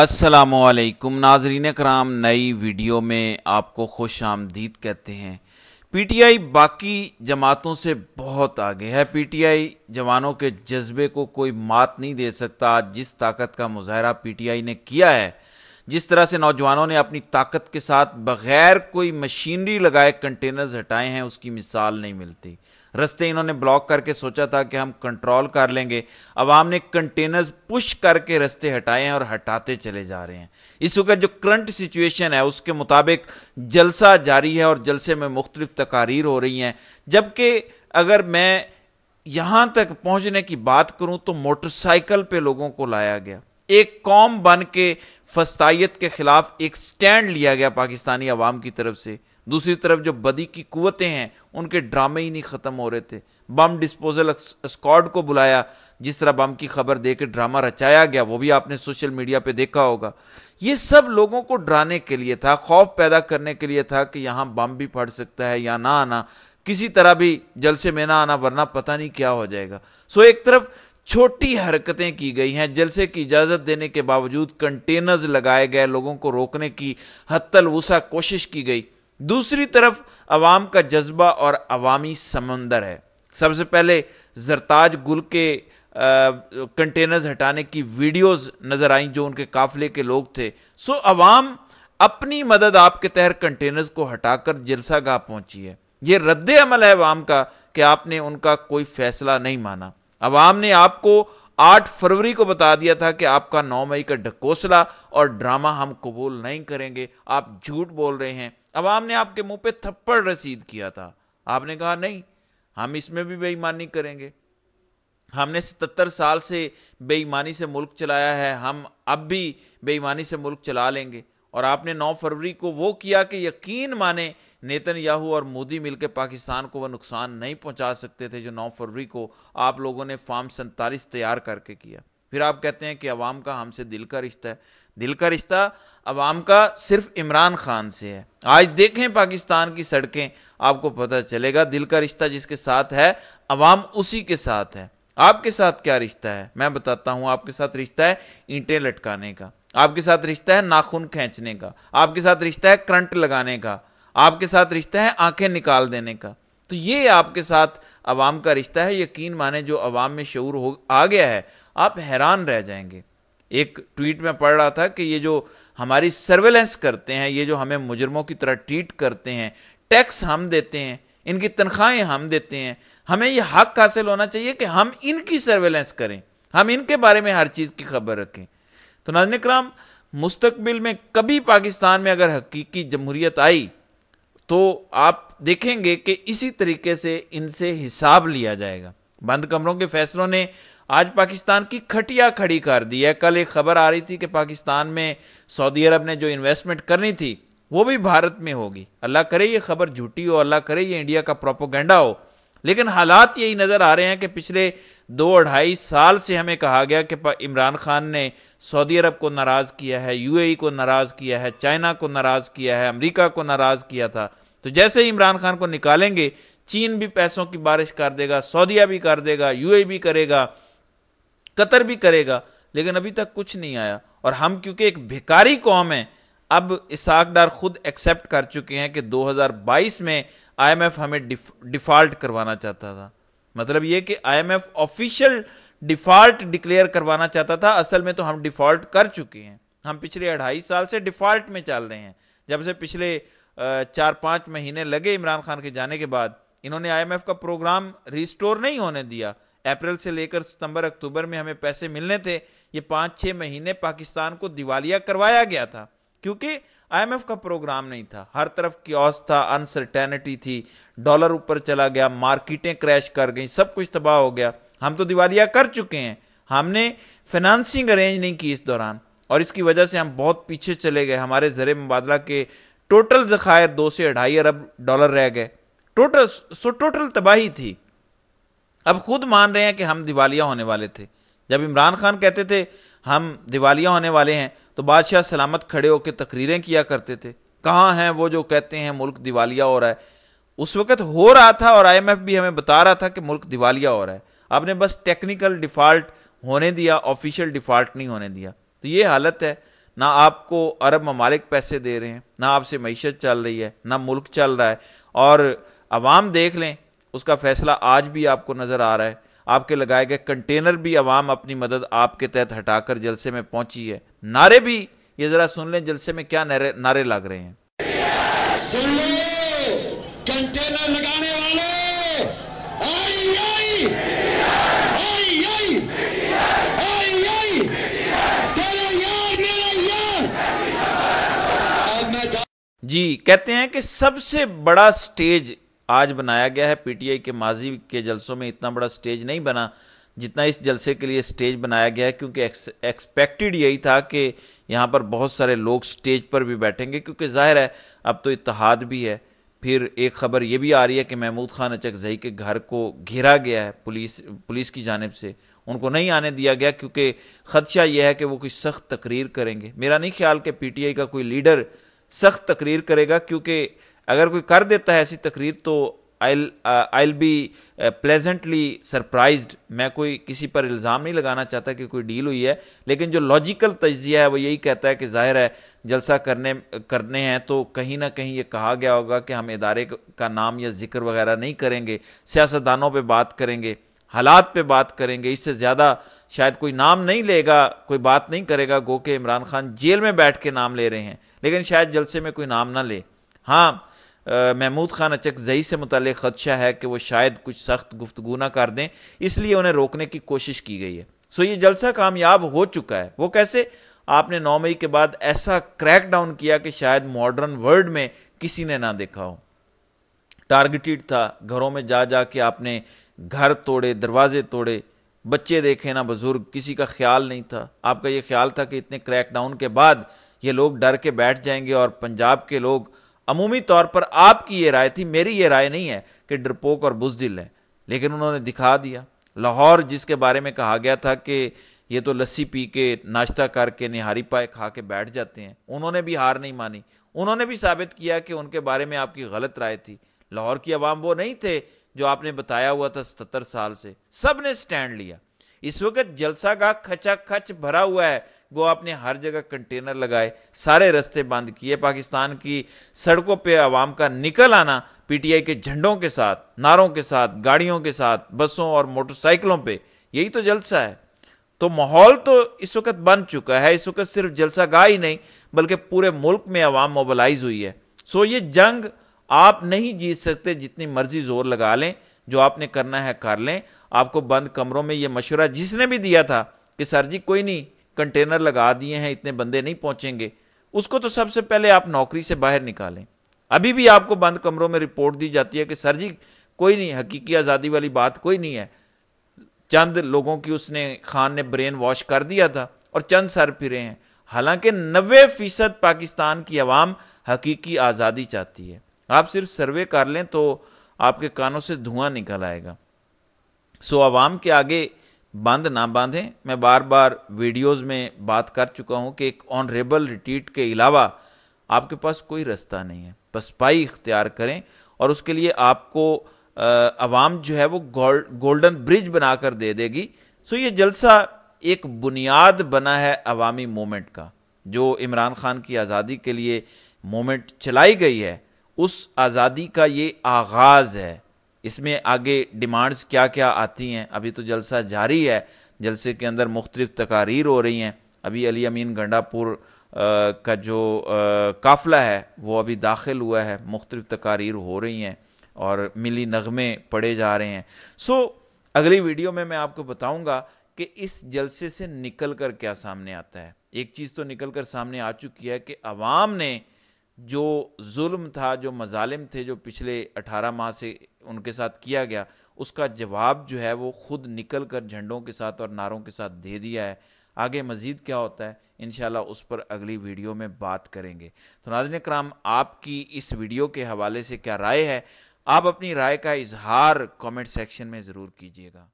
असलकुम नाजरीन कराम नई वीडियो में आपको खुश आमदीद कहते हैं पी टी आई बाकी जमातों से बहुत आगे है पी टी आई जवानों के जज्बे को कोई मात नहीं दे सकता आज जिस ताकत का मुजाहरा पी टी आई ने किया है जिस तरह से नौजवानों ने अपनी ताकत के साथ बगैर कोई मशीनरी लगाए कंटेनर्स हटाए हैं उसकी मिसाल नहीं मिलती रस्ते इन्होंने ब्लॉक करके सोचा था कि हम कंट्रोल कर लेंगे अवाम ने कंटेनर्स पुश करके रस्ते हटाए हैं और हटाते चले जा रहे हैं इस वक्त जो करंट सिचुएशन है उसके मुताबिक जलसा जारी है और जलसे में मुख्तलिफ तकारीर हो रही हैं जबकि अगर मैं यहाँ तक पहुँचने की बात करूँ तो मोटरसाइकिल पर लोगों को लाया गया एक कौम बन के फस्तायत के खिलाफ एक स्टैंड लिया गया पाकिस्तानी अवाम की तरफ से दूसरी तरफ जो बदी की कुवतें हैं उनके ड्रामे ही नहीं ख़त्म हो रहे थे बम डिस्पोजल स्क्वाड को बुलाया जिस तरह बम की खबर दे के ड्रामा रचाया गया वो भी आपने सोशल मीडिया पे देखा होगा ये सब लोगों को डराने के लिए था खौफ पैदा करने के लिए था कि यहाँ बम भी फट सकता है या ना आना किसी तरह भी जलसे में ना आना वरना पता नहीं क्या हो जाएगा सो एक तरफ छोटी हरकतें की गई हैं जलसे की इजाज़त देने के बावजूद कंटेनर्स लगाए गए लोगों को रोकने की हत्तल वसा कोशिश की गई दूसरी तरफ अवाम का जज्बा और अवामी समंदर है सबसे पहले जरताज गुल के कंटेनर्स हटाने की वीडियोस नज़र आई जो उनके काफिले के लोग थे सो अवाम अपनी मदद आपके तहर कंटेनर्स को हटाकर जलसा गाह पहुंची है ये रद्द अमल है अवाम का कि आपने उनका कोई फैसला नहीं माना अवाम ने आपको आठ फरवरी को बता दिया था कि आपका नौ मई का ढकोसला और ड्रामा हम कबूल नहीं करेंगे आप झूठ बोल रहे हैं अवाम ने आपके मुंह पे थप्पड़ रसीद किया था आपने कहा नहीं हम इसमें भी बेईमानी करेंगे हमने सतर साल से बेईमानी से मुल्क चलाया है हम अब भी बेईमानी से मुल्क चला लेंगे और आपने 9 फरवरी को वो किया कि यकीन माने नेतन याहू और मोदी मिलकर पाकिस्तान को वह नुकसान नहीं पहुंचा सकते थे जो नौ फरवरी को आप लोगों ने फार्म सैंतालीस तैयार करके किया फिर आप कहते हैं कि अवाम का हमसे दिल का रिश्ता है दिल का रिश्ता अवाम का सिर्फ इमरान खान से है आज देखें पाकिस्तान की सड़कें आपको पता चलेगा दिल का रिश्ता जिसके साथ है अवाम उसी के साथ है आपके साथ क्या रिश्ता है मैं बताता हूँ आपके साथ रिश्ता है ईंटें लटकाने का आपके साथ रिश्ता है नाखून खींचने का आपके साथ रिश्ता है करंट लगाने का आपके साथ रिश्ता है आंखें निकाल देने का तो ये आपके साथ अवाम का रिश्ता है यकीन माने जो अवाम में शूर हो आ गया है आप हैरान रह जाएंगे एक ट्वीट में पढ़ रहा था कि ये जो हमारी सर्वेलेंस करते हैं ये जो हमें मुजरमों की तरह ट्रीट करते हैं टैक्स हम देते हैं इनकी तनख्वाहें हम देते हैं हमें ये हक हासिल होना चाहिए कि हम इनकी सर्वेलेंस करें हम इनके बारे में हर चीज़ की खबर रखें तो नाजन कराम मुस्तबिल में कभी पाकिस्तान में अगर हकीकी जमहूरियत आई तो आप देखेंगे कि इसी तरीके से इनसे हिसाब लिया जाएगा बंद कमरों के फैसलों ने आज पाकिस्तान की खटिया खड़ी कर दी है कल एक खबर आ रही थी कि पाकिस्तान में सऊदी अरब ने जो इन्वेस्टमेंट करनी थी वो भी भारत में होगी अल्लाह करे ये खबर झूठी हो अल्लाह करे ये इंडिया का प्रोपोगेंडा हो लेकिन हालात यही नज़र आ रहे हैं कि पिछले दो अढ़ाई साल से हमें कहा गया कि इमरान खान ने सऊदी अरब को नाराज़ किया है यूएई को नाराज़ किया है चाइना को नाराज़ किया है अमेरिका को नाराज़ किया था तो जैसे ही इमरान खान को निकालेंगे चीन भी पैसों की बारिश कर देगा सऊदीया भी कर देगा यूएई भी करेगा कतर भी करेगा लेकिन अभी तक कुछ नहीं आया और हम क्योंकि एक भिकारी कौम है अब इसाक डार खुद एक्सेप्ट कर चुके हैं कि 2022 में आईएमएफ हमें डिफ, डिफॉल्ट करवाना चाहता था मतलब ये कि आईएमएफ ऑफिशियल डिफॉल्ट डिक्लेयर करवाना चाहता था असल में तो हम डिफॉल्ट कर चुके हैं हम पिछले अढ़ाई साल से डिफॉल्ट में चल रहे हैं जब से पिछले चार पाँच महीने लगे इमरान खान के जाने के बाद इन्होंने आई का प्रोग्राम रिस्टोर नहीं होने दिया अप्रैल से लेकर सितंबर अक्टूबर में हमें पैसे मिलने थे ये पाँच छः महीने पाकिस्तान को दिवालिया करवाया गया था क्योंकि आईएमएफ का प्रोग्राम नहीं था हर तरफ क्योस था अनसर्टेनिटी थी डॉलर ऊपर चला गया मार्केटें क्रैश कर गई सब कुछ तबाह हो गया हम तो दिवालिया कर चुके हैं हमने फाइनेंसिंग अरेंज नहीं की इस दौरान और इसकी वजह से हम बहुत पीछे चले गए हमारे ज़र मुबादला के टोटल ज़खायर दो से ढाई अरब डॉलर रह गए टोटल सो टोटल तबाही थी अब खुद मान रहे हैं कि हम दिवालिया होने वाले थे जब इमरान खान कहते थे हम दिवालिया होने वाले हैं तो बादशाह सलामत खड़े होकर तकरीरें किया करते थे कहाँ हैं वो जो कहते हैं मुल्क दिवालिया हो रहा है उस वक्त हो रहा था और आईएमएफ भी हमें बता रहा था कि मुल्क दिवालिया हो रहा है आपने बस टेक्निकल डिफ़ाल्ट होने दिया ऑफिशियल डिफ़ाल्ट नहीं होने दिया तो ये हालत है ना आपको अरब ममालिक पैसे दे रहे हैं ना आपसे मीशत चल रही है ना मुल्क चल रहा है और आवाम देख लें उसका फैसला आज भी आपको नज़र आ रहा है आपके लगाए गए कंटेनर भी आवाम अपनी मदद आपके तहत हटाकर जलसे में पहुंची है नारे भी ये जरा सुन लें जलसे में क्या नारे, नारे लग रहे हैं सुन लो कंटेनर लगाने वाले आई आई आई आई आई आई तेरा यार मेरा यार मैं जी कहते हैं कि सबसे बड़ा स्टेज आज बनाया गया है पीटीआई के माजी के जलसों में इतना बड़ा स्टेज नहीं बना जितना इस जलसे के लिए स्टेज बनाया गया है क्योंकि एक्सपेक्टेड यही था कि यहाँ पर बहुत सारे लोग स्टेज पर भी बैठेंगे क्योंकि जाहिर है अब तो इतिहाद भी है फिर एक खबर ये भी आ रही है कि महमूद खान अचकजई के घर को घेरा गया है पुलिस पुलिस की जानब से उनको नहीं आने दिया गया क्योंकि खदशा यह है कि वो कोई सख्त तकरीर करेंगे मेरा नहीं ख्याल कि आई का कोई लीडर सख्त तकरीर करेगा क्योंकि अगर कोई कर देता है ऐसी तकरीर तो I I be pleasantly surprised मैं कोई किसी पर इल्ज़ाम नहीं लगाना चाहता कि कोई डील हुई है लेकिन जो लॉजिकल तजिया है वो यही कहता है कि जाहिर है जलसा करने करने हैं तो कहीं ना कहीं ये कहा गया होगा कि हम इदारे का नाम या जिक्र वगैरह नहीं करेंगे सियासतदानों पर बात करेंगे हालात पर बात करेंगे इससे ज़्यादा शायद कोई नाम नहीं लेगा कोई बात नहीं करेगा गो के इमरान खान जेल में बैठ के नाम ले रहे हैं लेकिन शायद जलसे में कोई नाम ना ले हाँ महमूद खान अचक जई से मुतल ख़दशा है कि वो शायद कुछ सख्त गुफ्तु ना कर दें इसलिए उन्हें रोकने की कोशिश की गई है सो ये जलसा कामयाब हो चुका है वो कैसे आपने नौ मई के बाद ऐसा क्रैक डाउन किया कि शायद मॉडर्न वर्ल्ड में किसी ने ना देखा हो टारगेटेड था घरों में जा जा के आपने घर तोड़े दरवाजे तोड़े बच्चे देखे ना बुजुर्ग किसी का ख्याल नहीं था आपका ये ख्याल था कि इतने क्रैकडाउन के बाद ये लोग डर के बैठ जाएंगे और पंजाब के लोग अमूमी तौर पर आपकी ये राय थी मेरी ये राय नहीं है कि डरपोक और बुजदिल है लेकिन उन्होंने दिखा दिया लाहौर जिसके बारे में कहा गया था कि ये तो लस्सी पी के नाश्ता करके निहारी पाए खा के बैठ जाते हैं उन्होंने भी हार नहीं मानी उन्होंने भी साबित किया कि उनके बारे में आपकी गलत राय थी लाहौर की आवाम वो नहीं थे जो आपने बताया हुआ था सतर साल से सब ने स्टैंड लिया इस वक्त जलसा का खचा खच भरा हुआ है वो आपने हर जगह कंटेनर लगाए सारे रास्ते बंद किए पाकिस्तान की सड़कों पे आवाम का निकल आना पीटीआई के झंडों के साथ नारों के साथ गाड़ियों के साथ बसों और मोटरसाइकिलों पे यही तो जलसा है तो माहौल तो इस वक्त बन चुका है इस वक्त सिर्फ जलसा गाह ही नहीं बल्कि पूरे मुल्क में आवाम मोबलाइज हुई है सो ये जंग आप नहीं जीत सकते जितनी मर्जी जोर लगा लें जो आपने करना है कर लें आपको बंद कमरों में ये मशवरा जिसने भी दिया था कि सर जी कोई नहीं कंटेनर लगा दिए हैं इतने बंदे नहीं पहुंचेंगे उसको तो सबसे पहले आप नौकरी से बाहर निकालें अभी भी आपको बंद कमरों में रिपोर्ट दी जाती है कि सर जी कोई नहीं हकीकी आज़ादी वाली बात कोई नहीं है चंद लोगों की उसने खान ने ब्रेन वॉश कर दिया था और चंद सर फिरे हैं हालांकि नबे फीसद पाकिस्तान की आवाम हकीकी आज़ादी चाहती है आप सिर्फ सर्वे कर लें तो आपके कानों से धुआं निकल आएगा सो आवाम के आगे बंद ना बांधें मैं बार बार वीडियोस में बात कर चुका हूं कि एक ऑनरेबल रिट्रीट के अलावा आपके पास कोई रास्ता नहीं है पसपाई इख्तियार करें और उसके लिए आपको आवाम जो है वो गोल्डन ब्रिज बना कर दे देगी सो ये जलसा एक बुनियाद बना है अवामी मोमेंट का जो इमरान खान की आज़ादी के लिए मोमेंट चलाई गई है उस आज़ादी का ये आगाज़ है इसमें आगे डिमांड्स क्या क्या आती हैं अभी तो जलसा जारी है जलसे के अंदर मुख्तलिफ तकारीर हो रही हैं अभी अली अमीन गंडापुर का जो काफिला है वो अभी दाखिल हुआ है मुख्तलिफ तकारीर हो रही हैं और मिली नगमे पड़े जा रहे हैं सो अगली वीडियो में मैं आपको बताऊँगा कि इस जलसे से निकल कर क्या सामने आता है एक चीज़ तो निकल कर सामने आ चुकी है कि आवाम ने जो जुल्म था जो मजालिम थे जो पिछले 18 माह से उनके साथ किया गया उसका जवाब जो है वो खुद निकल कर झंडों के साथ और नारों के साथ दे दिया है आगे मज़ीद क्या होता है इन उस पर अगली वीडियो में बात करेंगे तो नाजन कराम आपकी इस वीडियो के हवाले से क्या राय है आप अपनी राय का इजहार कमेंट सेक्शन में ज़रूर कीजिएगा